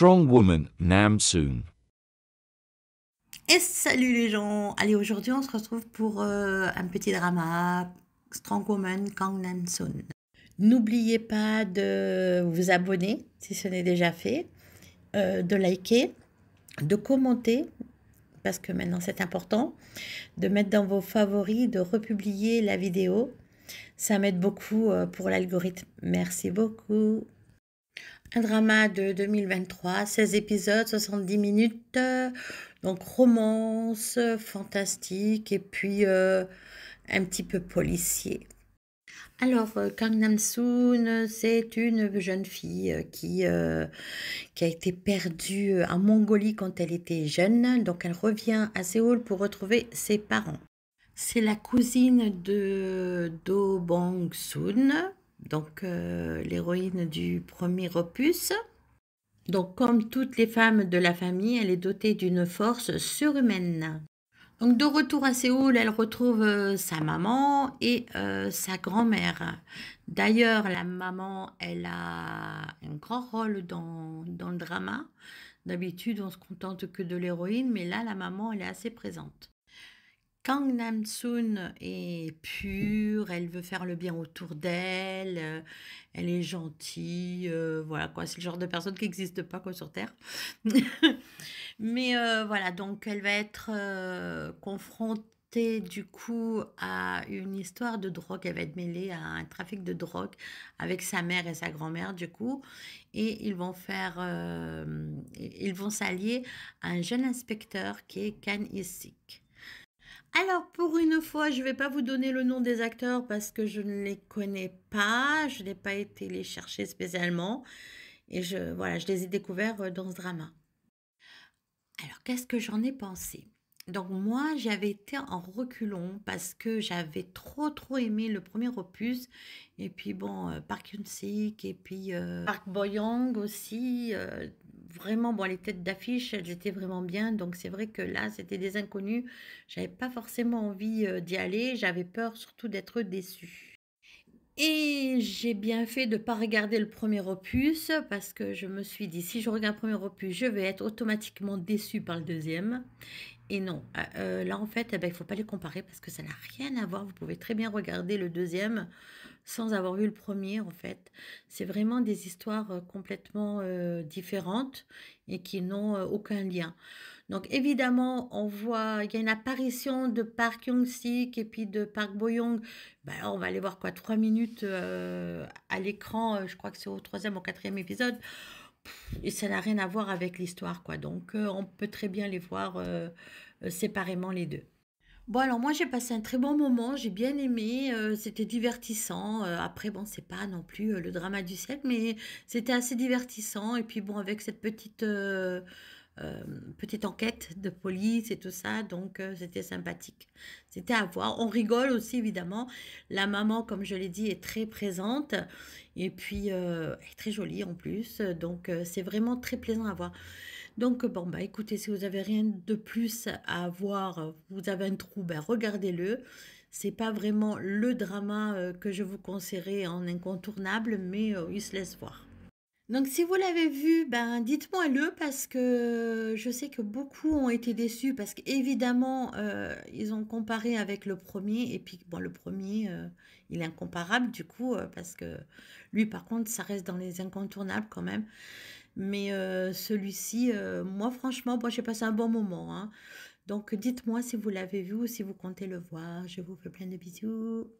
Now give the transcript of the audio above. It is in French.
Strong Woman, Nam Soon. Et salut les gens Allez, aujourd'hui on se retrouve pour euh, un petit drama, Strong Woman, Kang Nam Soon. N'oubliez pas de vous abonner si ce n'est déjà fait, euh, de liker, de commenter, parce que maintenant c'est important, de mettre dans vos favoris, de republier la vidéo. Ça m'aide beaucoup euh, pour l'algorithme. Merci beaucoup. Un drama de 2023, 16 épisodes, 70 minutes, euh, donc romance, fantastique et puis euh, un petit peu policier. Alors, euh, Kang Nam-soon, c'est une jeune fille qui, a été perdue en Mongolie quand elle était jeune. Donc, elle revient à Séoul pour retrouver ses parents. C'est la cousine de Do bang soon donc euh, l'héroïne du premier opus. Donc comme toutes les femmes de la famille, elle est dotée d'une force surhumaine. Donc de retour à Séoul, elle retrouve euh, sa maman et euh, sa grand-mère. D'ailleurs, la maman, elle a un grand rôle dans, dans le drama. D'habitude, on se contente que de l'héroïne, mais là, la maman, elle est assez présente. Kang Namsoon est pure, elle veut faire le bien autour d'elle, euh, elle est gentille, euh, voilà quoi, c'est le genre de personne qui n'existe pas quoi sur Terre. Mais euh, voilà, donc elle va être confrontée du coup à une histoire de drogue, elle va être mêlée à un trafic de drogue avec sa mère et sa grand-mère du coup, et ils vont faire, ils vont s'allier à un jeune inspecteur qui est Kan Isik. Alors, pour une fois, je ne vais pas vous donner le nom des acteurs parce que je ne les connais pas. Je n'ai pas été les chercher spécialement. Et je, voilà, je les ai découverts euh, dans ce drama. Alors, qu'est-ce que j'en ai pensé donc moi, j'avais été en reculon parce que j'avais trop trop aimé le premier opus. Et puis bon, euh, Park Hyun-sik et puis euh, Park Park Boyang aussi vraiment, bon, les têtes d'affiche, elles étaient vraiment bien. Donc, c'est vrai que là, c'était des inconnus. J'avais pas forcément envie euh, d'y aller. J'avais peur surtout d'être déçue. Et j'ai bien fait de ne pas regarder le premier opus parce que je me suis dit si je regarde le premier opus, je vais être automatiquement déçue par le deuxième et non. Ah, euh, là, en fait, eh ben, il faut pas les comparer parce que ça n'a rien à voir. Vous pouvez très bien regarder le deuxième sans avoir vu le premier, en fait. C'est vraiment des histoires euh, complètement euh, différentes et qui n'ont aucun lien. Donc, évidemment, on voit, il y a une apparition de Park Young-sik et puis de Park Bo-young. Ben, on va aller voir quoi, trois minutes à l'écran, je crois que c'est au troisième ou quatrième épisode et ça n'a rien à voir avec l'histoire, quoi. Donc, euh, on peut très bien les voir euh, euh, séparément les deux. Bon, alors moi j'ai passé un très bon moment, j'ai bien aimé, c'était divertissant. après, bon, c'est pas non plus le drama du siècle, mais c'était assez divertissant. Et puis, bon, avec cette petite euh, petite enquête de police et tout ça, donc euh, c'était sympathique. C'était à voir. On rigole aussi, évidemment. La maman, comme je l'ai dit, est très présente et puis euh, est très jolie en plus, donc c'est vraiment très plaisant à voir. Donc, bon, bah écoutez, si vous avez rien de plus à voir, vous avez un trou, bah, regardez-le. C'est pas vraiment le drama que je vous conseillerais en incontournable, mais il se laisse voir. Donc si vous l'avez vu, ben dites-moi le parce que je sais que beaucoup ont été déçus parce qu'évidemment euh, ils ont comparé avec le premier et puis bon le premier euh, il est incomparable du coup euh, parce que lui par contre ça reste dans les incontournables quand même. Mais celui-ci, moi franchement, moi j'ai passé un bon moment. Hein. Donc dites-moi si vous l'avez vu ou si vous comptez le voir. Je vous fais plein de bisous.